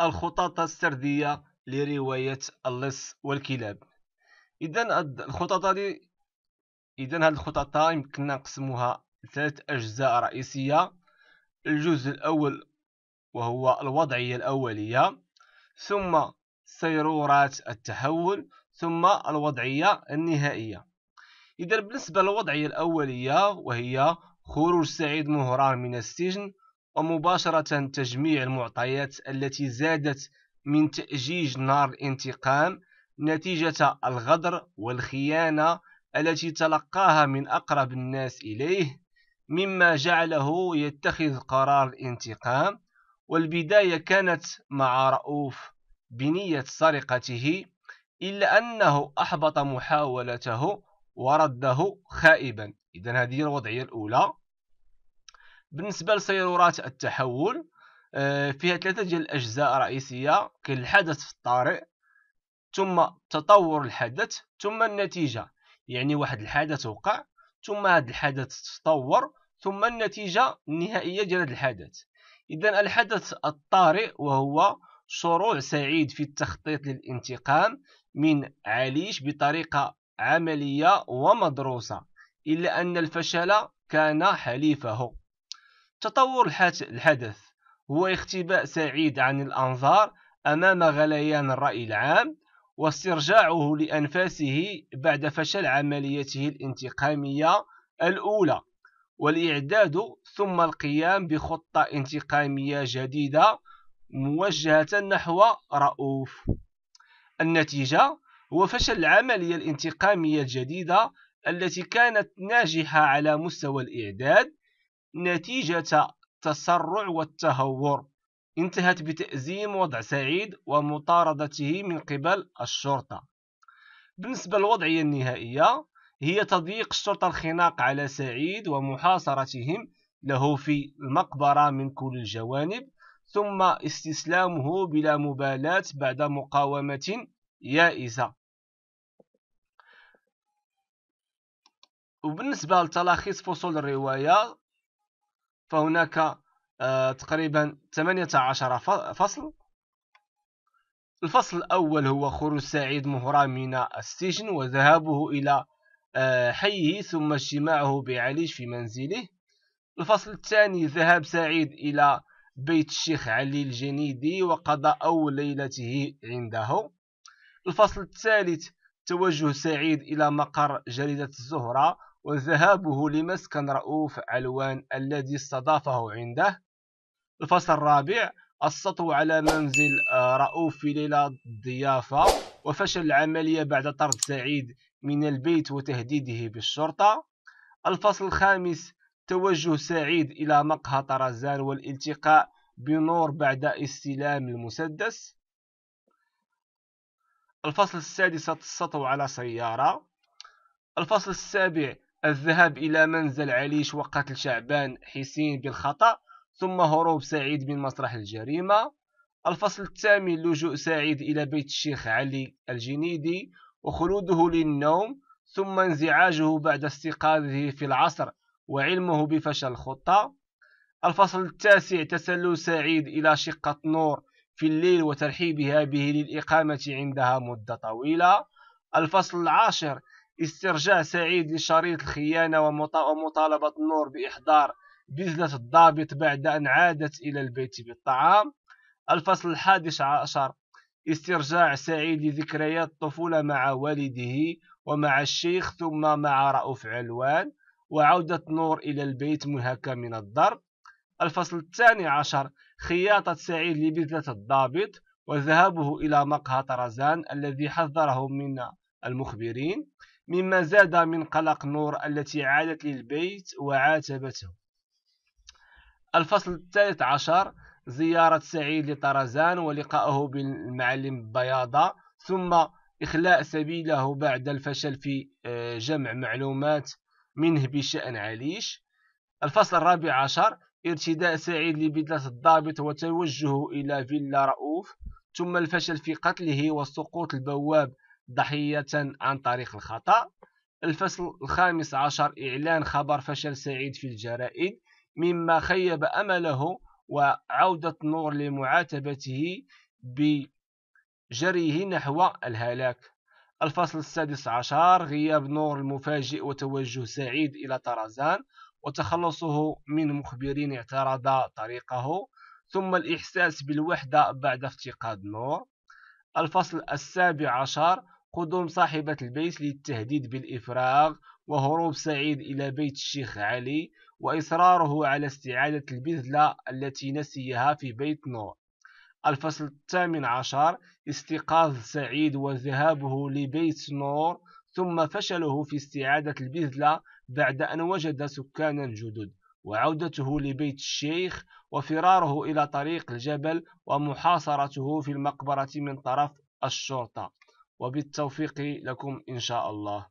الخطط السردية لرواية اللص والكلاب إذا الخطط هذه إذا هاد الخطط يمكننا نقسموها لثلاث أجزاء رئيسية الجزء الأول وهو الوضعية الأولية ثم سيرورات التحول ثم الوضعية النهائية إذا بالنسبة للوضعية الأولية وهي خروج سعيد مهران من السجن ومباشرة تجميع المعطيات التي زادت من تأجيج نار الانتقام نتيجة الغدر والخيانة التي تلقاها من أقرب الناس إليه مما جعله يتخذ قرار الانتقام والبداية كانت مع رؤوف بنية سرقته إلا أنه أحبط محاولته ورده خائبا إذا هذه الوضعية الأولى بالنسبه لسيرورات التحول آه، فيها ثلاثه ديال الاجزاء رئيسيه كاين الحدث في الطارئ ثم تطور الحدث ثم النتيجه يعني واحد الحدث وقع ثم هذا الحدث تطور ثم النتيجه النهائيه ديال هذا الحدث اذا الحدث الطارئ وهو شروع سعيد في التخطيط للانتقام من عليش بطريقه عمليه ومدروسه الا ان الفشل كان حليفه تطور الحدث هو اختباء سعيد عن الأنظار أمام غليان الرأي العام واسترجاعه لأنفاسه بعد فشل عمليته الانتقامية الأولى والإعداد ثم القيام بخطة انتقامية جديدة موجهة نحو رؤوف النتيجة هو فشل العملية الانتقامية الجديدة التي كانت ناجحة على مستوى الإعداد نتيجة التسرع والتهور انتهت بتأزيم وضع سعيد ومطاردته من قبل الشرطة بالنسبة للوضعية النهائية هي تضييق الشرطة الخناق على سعيد ومحاصرتهم له في المقبرة من كل الجوانب ثم استسلامه بلا مبالاة بعد مقاومة يائسة وبالنسبة لتلخيص فصول الرواية فهناك آه، تقريبا 18 فصل الفصل الأول هو خروج سعيد مهرا من السجن وذهابه إلى آه، حيه ثم اجتماعه بعليش في منزله الفصل الثاني ذهاب سعيد إلى بيت الشيخ علي الجنيدي وقضى أول ليلته عنده الفصل الثالث توجه سعيد إلى مقر جريدة الزهرة وذهابه لمسكن رؤوف علوان الذي استضافه عنده الفصل الرابع السطو على منزل آه، رؤوف في ليلة الضيافة وفشل العملية بعد طرد سعيد من البيت وتهديده بالشرطة الفصل الخامس توجه سعيد إلى مقهى طرزان والالتقاء بنور بعد استلام المسدس الفصل السادس السطو على سيارة الفصل السابع الذهاب إلى منزل عليش وقتل شعبان حسين بالخطأ ثم هروب سعيد من مسرح الجريمة الفصل الثامن لجوء سعيد إلى بيت الشيخ علي الجنيدي وخلوده للنوم ثم انزعاجه بعد استيقاظه في العصر وعلمه بفشل الخطة الفصل التاسع تسلل سعيد إلى شقة نور في الليل وترحيبها به للإقامة عندها مدة طويلة الفصل العاشر استرجاع سعيد لشريط الخيانة ومطالبة نور بإحضار بذلة الضابط بعد أن عادت إلى البيت بالطعام الفصل الحادي عشر استرجاع سعيد لذكريات الطفولة مع والده ومع الشيخ ثم مع رؤوف علوان وعودة نور إلى البيت منهكة من الضرب الفصل الثاني عشر خياطة سعيد لبذلة الضابط وذهابه إلى مقهى طرزان الذي حذره من المخبرين مما زاد من قلق نور التي عادت للبيت وعاتبته الفصل الثالث عشر زيارة سعيد لطرزان ولقائه بالمعلم بياضة ثم إخلاء سبيله بعد الفشل في آه، جمع معلومات منه بشأن عليش الفصل الرابع عشر ارتداء سعيد لبدلة الضابط وتوجهه إلى فيلا رؤوف ثم الفشل في قتله وسقوط البواب ضحية عن طريق الخطأ الفصل الخامس عشر إعلان خبر فشل سعيد في الجرائد مما خيب أمله وعودة نور لمعاتبته بجريه نحو الهلاك الفصل السادس عشر غياب نور المفاجئ وتوجه سعيد إلى طرزان وتخلصه من مخبرين اعترض طريقه ثم الإحساس بالوحدة بعد افتقاد نور الفصل السابع عشر قدوم صاحبة البيت للتهديد بالإفراغ وهروب سعيد إلى بيت الشيخ علي وإصراره على استعادة البذلة التي نسيها في بيت نور الفصل الثامن عشر استيقاظ سعيد وذهابه لبيت نور ثم فشله في استعادة البذلة بعد أن وجد سكانا جدد وعودته لبيت الشيخ وفراره إلى طريق الجبل ومحاصرته في المقبرة من طرف الشرطة وبالتوفيق لكم إن شاء الله